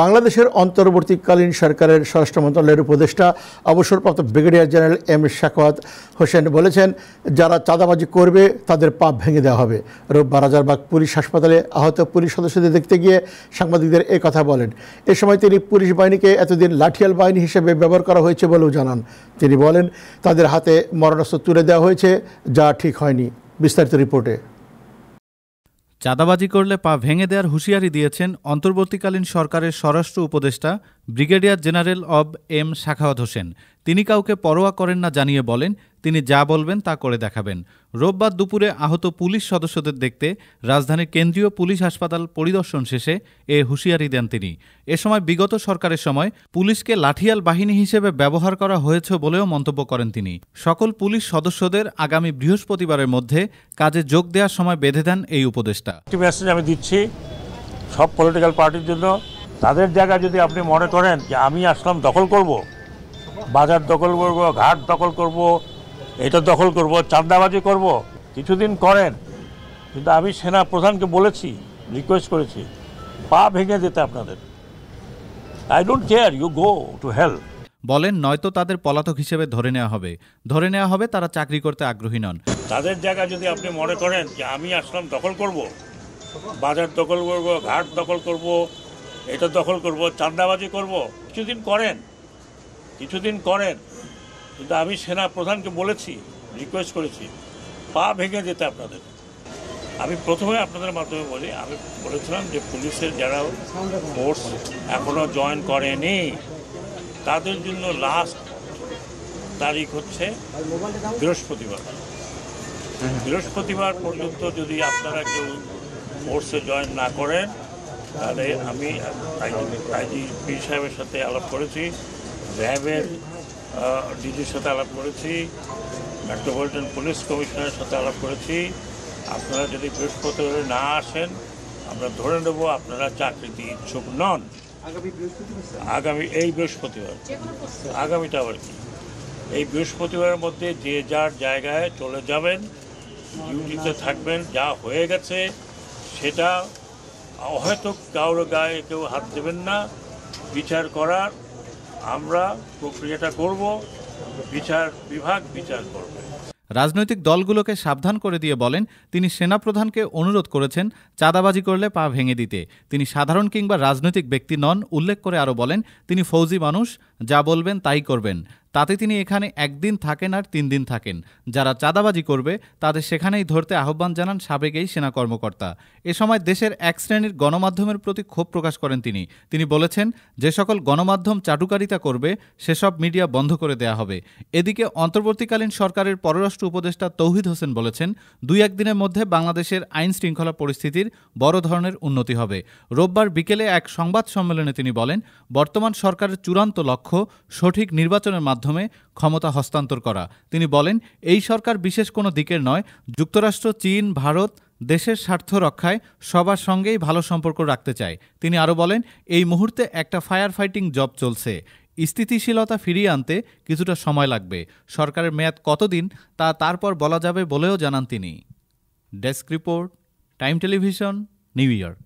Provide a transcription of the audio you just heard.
বাংলাদেশের অন্তর্বর্তীকালীন সরকারের স্বরাষ্ট্র মন্ত্রণালয়ের উপদেষ্টা অবসরপ্রাপ্ত brigadier general M Sakhawat Hossain বলেছেন যারা চাঁদাবাজি করবে তাদের পাপ ভেঙে দেওয়া হবে রোববার রাজারবাগ পুলিশ হাসপাতালে আহত পুলিশ সদস্যদের দেখতে গিয়ে সাংবাদিকদের এ কথা বলেন এ সময় তিনি পুলিশ বাহিনীকে এতদিন লাঠিয়াল বাহিনী হিসেবে ব্যবহার করা হয়েছে বলেও জানান তিনি বলেন তাদের হাতে মরণাস্ত্র তুলে দেওয়া হয়েছে যা ঠিক হয়নি বিস্তারিত রিপোর্টে চাঁদাবাজি করলে পা ভেঙে দেওয়ার হুঁশিয়ারি দিয়েছেন অন্তর্বর্তীকালীন সরকারের স্বরাষ্ট্র উপদেষ্টা ব্রিগেডিয়ার জেনারেল অব এম শাখাওয়াত হোসেন তিনি কাউকে পরোয়া করেন না জানিয়ে বলেন তিনি যা বলবেন তা করে দেখাবেন রোববার দুপুরে আহত পুলিশ সদস্যদের দেখতে রাজধানীর কেন্দ্রীয় পুলিশ হাসপাতাল পরিদর্শন শেষে এ হুঁশিয়ারি দেন তিনি এ সময় বিগত সরকারের সময় পুলিশকে লাঠিয়াল বাহিনী হিসেবে ব্যবহার করা হয়েছে বলেও মন্তব্য করেন তিনি সকল পুলিশ সদস্যদের আগামী বৃহস্পতিবারের মধ্যে কাজে যোগ দেওয়ার সময় বেঁধে দেন এই উপদেষ্টা আমি দিচ্ছি সব পলিটিক্যাল পার্টির জন্য তাদের জায়গা যদি আপনি মনে করেন যে আমি আসলাম দখল করব। বাজার দখল করব ঘাট দখল করব এটা দখল করব চান্দাবাজি করব কিছুদিন করেন কিন্তু আমি সেনা প্রধানকে বলেছি রিকোয়েস্ট করেছি পা ভেঙে যেতে আপনাদের I don't care you go to help বলেন নয়তো তাদের পলাতক হিসেবে ধরে নেওয়া হবে ধরে নেওয়া হবে তারা চাকরি করতে আগ্রহী নন তাদের জায়গা যদি আপনি মনে করেন যে আমি আসলাম দখল করব বাজার দখল করব ঘাট দখল করব এটা দখল করব চান্দাবাজি করব কিছুদিন করেন কিছুদিন করেন কিন্তু আমি সেনা প্রধানকে বলেছি রিকোয়েস্ট করেছি পা ভেঙে যেতে আপনাদের আমি প্রথমে আপনাদের মাধ্যমে বলি আমি বলেছিলাম যে পুলিশের যারা ফোর্স এখনও জয়েন করেনি তাদের জন্য লাস্ট তারিখ হচ্ছে বৃহস্পতিবার বৃহস্পতিবার পর্যন্ত যদি আপনারা কেউ ফোর্সে জয়েন না করেন তাহলে আমি আইজি পি সাহেবের সাথে আলাপ করেছি র্যাবের ডিজির সাথে আলাপ করেছি মেট্রোপলিটন পুলিশ কমিশনারের সাথে আলাপ করেছি আপনারা যদি বৃহস্পতিবার না আসেন আমরা ধরে নেব আপনারা চাকরিতে ইচ্ছুক নন আগামী এই বৃহস্পতিবার আগামীটা আবার কি এই বৃহস্পতিবারের মধ্যে যে যার জায়গায় চলে যাবেন ডিউটিতে থাকবেন যা হয়ে গেছে সেটা হয়তো কারোর গায়ে কেউ হাত দেবেন না বিচার করার আমরা প্রক্রিয়াটা করব বিচার বিভাগ বিচার করবে রাজনৈতিক দলগুলোকে সাবধান করে দিয়ে বলেন তিনি সেনাপ্রধানকে অনুরোধ করেছেন চাঁদাবাজি করলে পা ভেঙে দিতে তিনি সাধারণ কিংবা রাজনৈতিক ব্যক্তি নন উল্লেখ করে আরও বলেন তিনি ফৌজি মানুষ যা বলবেন তাই করবেন তাতে তিনি এখানে একদিন থাকেন আর তিন দিন থাকেন যারা চাঁদাবাজি করবে তাদের সেখানেই ধরতে আহ্বান জানান সাবেক এই সেনা কর্মকর্তা এ সময় দেশের এক শ্রেণীর গণমাধ্যমের প্রতি ক্ষোভ প্রকাশ করেন তিনি তিনি বলেছেন যে সকল গণমাধ্যম চাটুকারিতা করবে সেসব মিডিয়া বন্ধ করে দেয়া হবে এদিকে অন্তর্বর্তীকালীন সরকারের পররাষ্ট্র উপদেষ্টা তৌহিদ হোসেন বলেছেন দুই একদিনের মধ্যে বাংলাদেশের আইন শৃঙ্খলা পরিস্থিতির বড় ধরনের উন্নতি হবে রোববার বিকেলে এক সংবাদ সম্মেলনে তিনি বলেন বর্তমান সরকারের চূড়ান্ত লক্ষ্য সঠিক নির্বাচনের মাধ্যমে মাধ্যমে ক্ষমতা হস্তান্তর করা তিনি বলেন এই সরকার বিশেষ কোনো দিকের নয় যুক্তরাষ্ট্র চীন ভারত দেশের স্বার্থ রক্ষায় সবার সঙ্গেই ভালো সম্পর্ক রাখতে চায় তিনি আরও বলেন এই মুহূর্তে একটা ফায়ার ফাইটিং জব চলছে স্থিতিশীলতা ফিরিয়ে আনতে কিছুটা সময় লাগবে সরকারের মেয়াদ কতদিন তা তারপর বলা যাবে বলেও জানান তিনি desk report time television New York